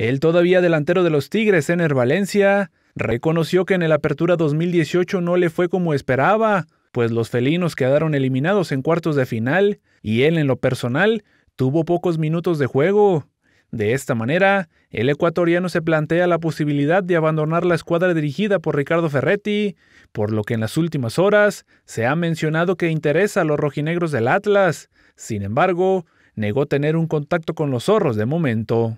El todavía delantero de los Tigres, en Valencia, reconoció que en el Apertura 2018 no le fue como esperaba, pues los felinos quedaron eliminados en cuartos de final y él en lo personal tuvo pocos minutos de juego. De esta manera, el ecuatoriano se plantea la posibilidad de abandonar la escuadra dirigida por Ricardo Ferretti, por lo que en las últimas horas se ha mencionado que interesa a los rojinegros del Atlas. Sin embargo, negó tener un contacto con los zorros de momento.